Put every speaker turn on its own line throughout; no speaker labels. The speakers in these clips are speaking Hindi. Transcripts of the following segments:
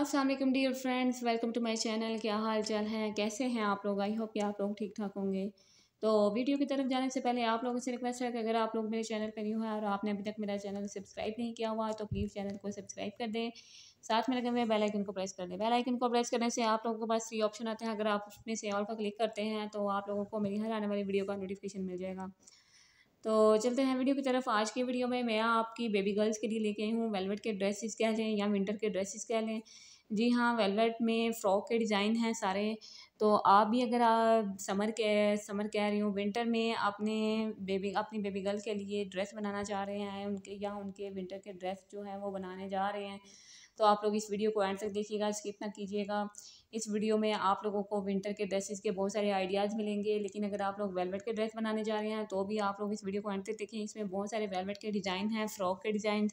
Aslam dear friends welcome to my channel क्या हाल चाल हैं कैसे हैं आप लोग आई होप कि आप लोग ठीक ठाक होंगे तो वीडियो की तरफ जाने से पहले आप लोगों से रिक्वेस्ट है कि अगर आप लोग मेरे चैनल पर न्यू हैं और आपने अभी तक मेरा चैनल सब्सक्राइब नहीं किया हुआ तो प्लीज़ चैनल को सब्सक्राइब कर दें साथ में लगे हुए बेल आइकन को प्रेस कर दें बेल आइकन को प्रेस करने से आप लोगों के पास थ्री ऑप्शन आते हैं अगर आप उसमें से ऑल पर क्लिक करते हैं तो आप लोगों को मेरी हर आने वाली वीडियो का नोटिफिकेशन मिल जाएगा तो चलते हैं वीडियो की तरफ आज की वीडियो में मैं आपकी बेबी गर्ल्स के लिए लेके आई हूँ वेलवेट के ड्रेसेस कह लें या विंटर के ड्रेसेस कह लें जी हाँ वेलवेट में फ़्रॉक के डिज़ाइन हैं सारे तो आप भी अगर आप समर के समर कह रही हूँ विंटर में अपने बेबी अपनी बेबी गर्ल के लिए ड्रेस बनाना चाह रहे हैं उनके या उनके विंटर के ड्रेस जो हैं वो बनाने जा रहे हैं तो आप लोग इस वीडियो को एंड तक देखिएगा स्किप ना कीजिएगा इस वीडियो में आप लोगों को विंटर के ड्रेसेस के बहुत सारे आइडियाज़ मिलेंगे लेकिन अगर आप लोग वेलवेट के ड्रेस बनाने जा रहे हैं तो भी आप लोग इस वीडियो को एंड तक देखें इसमें बहुत सारे वेलवेट के डिज़ाइन हैं फ़्रॉक के डिज़ाइन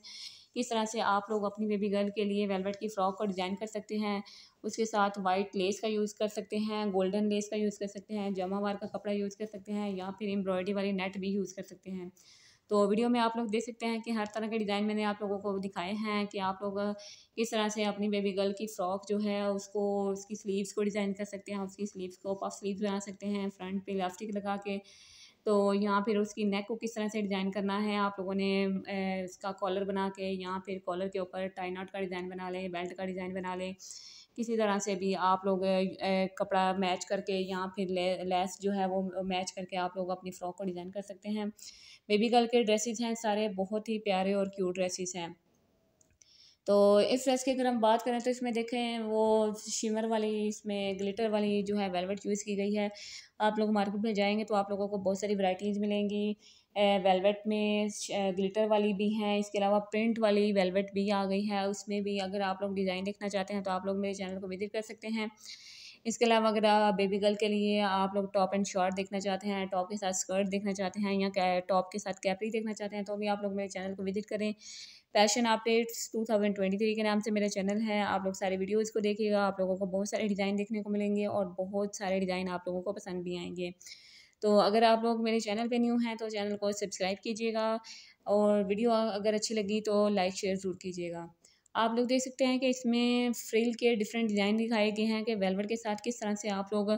किस तरह से आप लोग अपनी बेबी गर्ल के लिए वेलवेट की फ़्रॉक को डिज़ाइन कर सकते हैं उसके साथ वाइट लेस का यूज़ कर सकते हैं गोल्डन लेस का यूज़ कर सकते हैं जमावार का कपड़ा यूज़ कर सकते हैं या फिर एम्ब्रॉयडरी वाली नेट भी यूज़ कर सकते हैं तो वीडियो में आप लोग देख सकते हैं कि हर तरह के डिज़ाइन मैंने आप लोगों को दिखाए हैं कि आप लोग किस तरह से अपनी बेबी गर्ल की फ़्रॉक जो है उसको उसकी स्लीव्स को डिज़ाइन कर सकते हैं उसकी स्लीव्स को पफ स्लीव्स बना सकते हैं फ्रंट पे इलास्टिक लगा के तो यहाँ फिर उसकी नेक को किस तरह से डिज़ाइन करना है आप लोगों ने उसका कॉलर बना के यहाँ फिर कॉलर के ऊपर टाई नॉट का डिज़ाइन बना लें बेल्ट का डिज़ाइन बना लें किसी तरह से भी आप लोग कपड़ा मैच करके या फिर लेस जो है वो मैच करके आप लोग अपनी फ़्रॉक को डिज़ाइन कर सकते हैं बेबी गर्ल के ड्रेसेस हैं सारे बहुत ही प्यारे और क्यूट ड्रेसेस हैं तो इस ड्रेस की अगर हम बात करें तो इसमें देखें वो शिमर वाली इसमें ग्लिटर वाली जो है वेलवेट यूज़ की गई है आप लोग मार्केट में जाएंगे तो आप लोगों को बहुत सारी वैरायटीज़ मिलेंगी वेलवेट में ग्लिटर वाली भी हैं इसके अलावा प्रिंट वाली वेलवेट भी आ गई है उसमें भी अगर आप लोग डिज़ाइन देखना चाहते हैं तो आप लोग मेरे चैनल को विजिट कर सकते हैं इसके अलावा अगर बेबी गर्ल के लिए आप लोग टॉप एंड शॉर्ट देखना चाहते हैं टॉप के साथ स्कर्ट देखना चाहते हैं या टॉप के साथ कैपरी देखना चाहते हैं तो भी आप लोग मेरे चैनल को विजिट करें फैशन अपडेट्स 2023 के नाम से मेरा चैनल है आप लोग सारे वीडियोज़ को देखिएगा आप लोगों को बहुत सारे डिज़ाइन देखने को मिलेंगे और बहुत सारे डिज़ाइन आप लोगों को पसंद भी आएंगे तो अगर आप लोग मेरे चैनल पे न्यू हैं तो चैनल को सब्सक्राइब कीजिएगा और वीडियो अगर अच्छी लगी तो लाइक शेयर ज़रूर कीजिएगा आप लोग देख सकते हैं कि इसमें फ्रिल के डिफरेंट डिज़ाइन दिखाए गए हैं कि वेलवेट के साथ किस तरह से आप लोग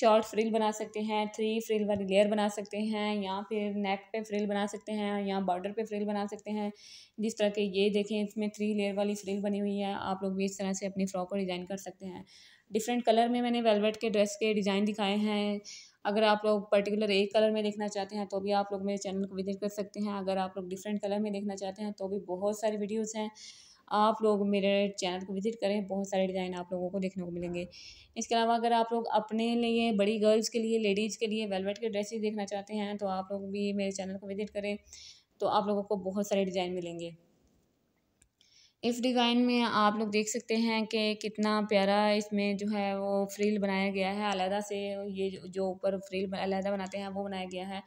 शॉर्ट फ्रिल बना सकते हैं थ्री फ्रिल वाली लेयर बना सकते हैं या फिर नेक पे फ्रिल बना सकते हैं या बॉर्डर पे फ्रिल बना सकते हैं जिस तरह के ये देखें इसमें थ्री लेयर वाली फ्रिल बनी हुई है आप लोग भी इस तरह से अपनी फ्रॉक को डिज़ाइन कर सकते हैं डिफरेंट कलर में मैंने वेलवेट के ड्रेस के डिज़ाइन दिखाए हैं अगर आप लोग पर्टिकुलर एक कलर में देखना चाहते हैं तो भी आप लोग मेरे चैनल को विजिट कर सकते हैं अगर आप लोग डिफरेंट कलर में देखना चाहते हैं तो भी बहुत सारी वीडियोज़ हैं आप लोग मेरे चैनल को विज़िट करें बहुत सारे डिज़ाइन आप लोगों को देखने को मिलेंगे इसके अलावा अगर आप लोग अपने लिए बड़ी गर्ल्स के लिए लेडीज़ के लिए वेलवेट के ड्रेसेस देखना चाहते हैं तो आप लोग भी मेरे चैनल को विज़िट करें तो आप लोगों को बहुत सारे डिज़ाइन मिलेंगे इस डिज़ाइन में आप लोग देख सकते हैं कि कितना प्यारा इसमें जो है वो फ्रिल बनाया गया है अलहदा से ये जो ऊपर फ्रिल अलहदा बनाते हैं वो बनाया गया है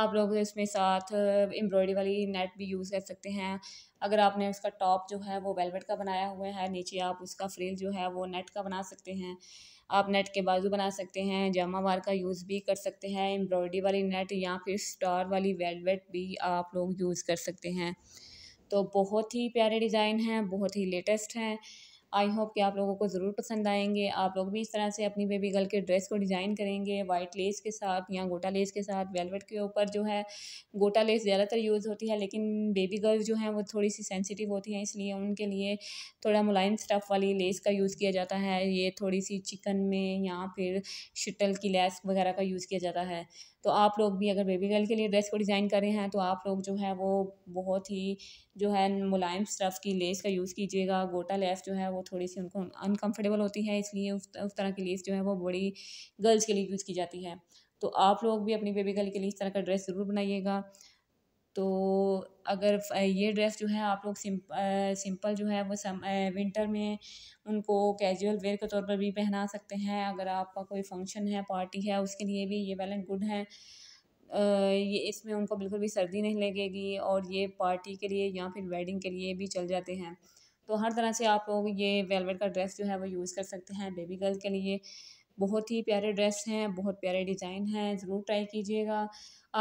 आप लोग इसमें साथ एम्ब्रॉयडरी वाली नेट भी यूज़ कर सकते हैं अगर आपने उसका टॉप जो है वो वेलवेट का बनाया हुआ है नीचे आप उसका फ्रिल जो है वो नेट का बना सकते हैं आप नेट के बाजू बना सकते हैं जामा वार का यूज़ भी कर सकते हैं एम्ब्रॉयडरी वाली नेट या फिर स्टार वाली वेलवेट भी आप लोग यूज़ कर सकते हैं तो बहुत ही प्यारे डिज़ाइन हैं बहुत ही लेटेस्ट हैं आई होप कि आप लोगों को ज़रूर पसंद आएंगे आप लोग भी इस तरह से अपनी बेबी गर्ल के ड्रेस को डिज़ाइन करेंगे वाइट लेस के साथ या गोटा लेस के साथ वेलवेट के ऊपर जो है गोटा लेस ज़्यादातर यूज़ होती है लेकिन बेबी गर्ल जो हैं वो थोड़ी सी सेंसिटिव होती हैं इसलिए उनके लिए थोड़ा मुलायम स्टफ़ वाली लेस का यूज़ किया जाता है ये थोड़ी सी चिकन में या फिर शटल की लेस वगैरह का यूज़ किया जाता है तो आप लोग भी अगर बेबी गर्ल के लिए ड्रेस को डिज़ाइन कर रहे हैं तो आप लोग जो है वो बहुत ही जो है मुलायम स्टफ़ की लेस का यूज़ कीजिएगा गोटा लेस जो है वो थोड़ी सी उनको अनकम्फर्टेबल होती है इसलिए उस तरह की लेस जो है वो बड़ी गर्ल्स के लिए यूज़ की जाती है तो आप लोग भी अपनी बेबी गर्ल के लिए इस तरह का ड्रेस ज़रूर बनाइएगा तो अगर ये ड्रेस जो है आप लोग सिम्प सिंपल जो है वो सम विंटर में उनको कैजुअल वेयर के तौर पर भी पहना सकते हैं अगर आपका कोई फंक्शन है पार्टी है उसके लिए भी ये वेल एंड गुड है ये इसमें उनको बिल्कुल भी सर्दी नहीं लगेगी और ये पार्टी के लिए या फिर वेडिंग के लिए भी चल जाते हैं तो हर तरह से आप लोग ये वेलवेट का ड्रेस जो है वो यूज़ कर सकते हैं बेबी गर्ल के लिए बहुत ही प्यारे ड्रेस हैं बहुत प्यारे डिज़ाइन हैं ज़रूर ट्राई कीजिएगा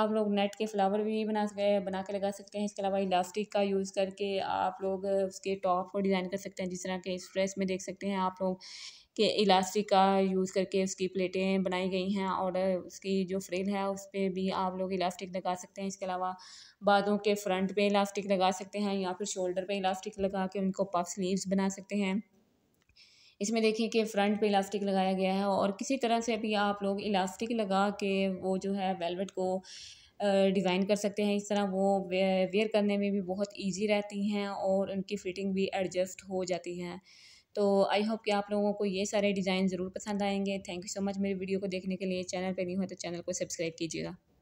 आप लोग नेट के फ्लावर भी बना सके बना के लगा सकते हैं इसके अलावा इलास्टिक का यूज़ करके आप लोग उसके टॉप को डिज़ाइन कर सकते हैं जिस तरह के इस ड्रेस में देख सकते हैं आप लोग के इलास्टिक का यूज़ करके उसकी प्लेटें बनाई गई हैं और उसकी जो फ्रिल है उस पर भी आप लोग इलास्टिक लगा सकते हैं इसके अलावा बादों के फ्रंट पे इलास्टिक लगा सकते हैं या फिर शोल्डर पे इलास्टिक लगा के उनको पफ स्लीव्स बना सकते हैं इसमें देखिए कि फ्रंट पे इलास्टिक लगाया गया है और किसी तरह से अभी आप लोग इलास्टिक लगा के वो जो है वेलवेट को डिज़ाइन कर सकते हैं इस तरह वो वेयर करने में भी बहुत इजी रहती हैं और उनकी फ़िटिंग भी एडजस्ट हो जाती है तो आई होप कि आप लोगों को ये सारे डिज़ाइन ज़रूर पसंद आएंगे थैंक यू सो मच मेरी वीडियो को देखने के लिए चैनल पर नहीं हो तो चैनल को सब्सक्राइब कीजिएगा